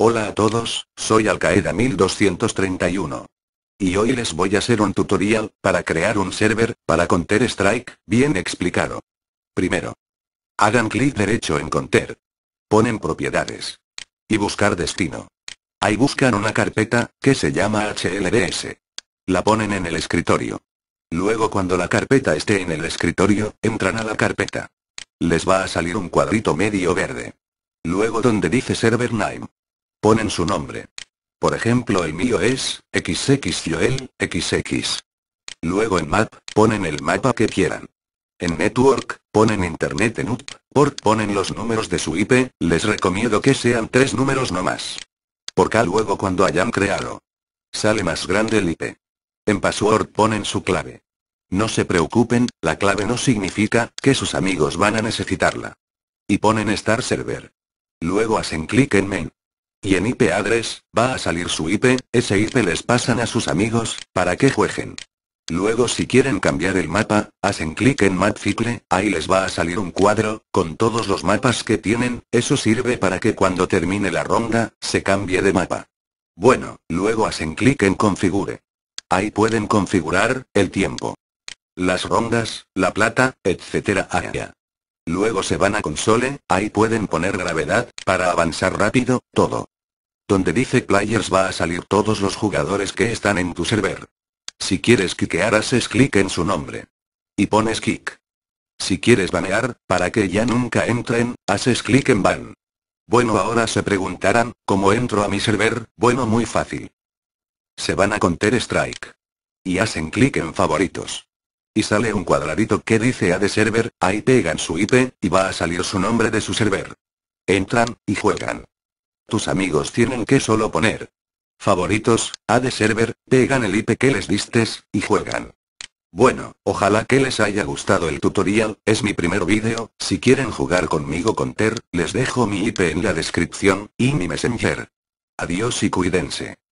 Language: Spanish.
Hola a todos, soy Alcaeda 1231. Y hoy les voy a hacer un tutorial, para crear un server, para Counter Strike, bien explicado. Primero. Hagan clic derecho en Counter. Ponen propiedades. Y buscar destino. Ahí buscan una carpeta, que se llama HLDS. La ponen en el escritorio. Luego cuando la carpeta esté en el escritorio, entran a la carpeta. Les va a salir un cuadrito medio verde. Luego donde dice Server Name. Ponen su nombre. Por ejemplo el mío es, XXYoel, XX. Luego en Map, ponen el mapa que quieran. En Network, ponen Internet en UP, por ponen los números de su IP, les recomiendo que sean tres números no más. Porque luego cuando hayan creado. Sale más grande el IP. En Password ponen su clave. No se preocupen, la clave no significa que sus amigos van a necesitarla. Y ponen Star Server. Luego hacen clic en main. Y en IP address, va a salir su IP, ese IP les pasan a sus amigos, para que jueguen. Luego si quieren cambiar el mapa, hacen clic en Map Ficle, ahí les va a salir un cuadro, con todos los mapas que tienen, eso sirve para que cuando termine la ronda, se cambie de mapa. Bueno, luego hacen clic en Configure. Ahí pueden configurar, el tiempo. Las rondas, la plata, etc. Luego se van a console, ahí pueden poner gravedad, para avanzar rápido, todo. Donde dice players va a salir todos los jugadores que están en tu server. Si quieres kickear haces clic en su nombre. Y pones kick. Si quieres banear, para que ya nunca entren, haces clic en ban. Bueno ahora se preguntarán, ¿cómo entro a mi server? Bueno muy fácil. Se van a Counter Strike. Y hacen clic en favoritos y sale un cuadradito que dice a de server, ahí pegan su IP, y va a salir su nombre de su server. Entran, y juegan. Tus amigos tienen que solo poner. Favoritos, a de server, pegan el IP que les distes, y juegan. Bueno, ojalá que les haya gustado el tutorial, es mi primer vídeo, si quieren jugar conmigo con Ter, les dejo mi IP en la descripción, y mi Messenger. Adiós y cuídense.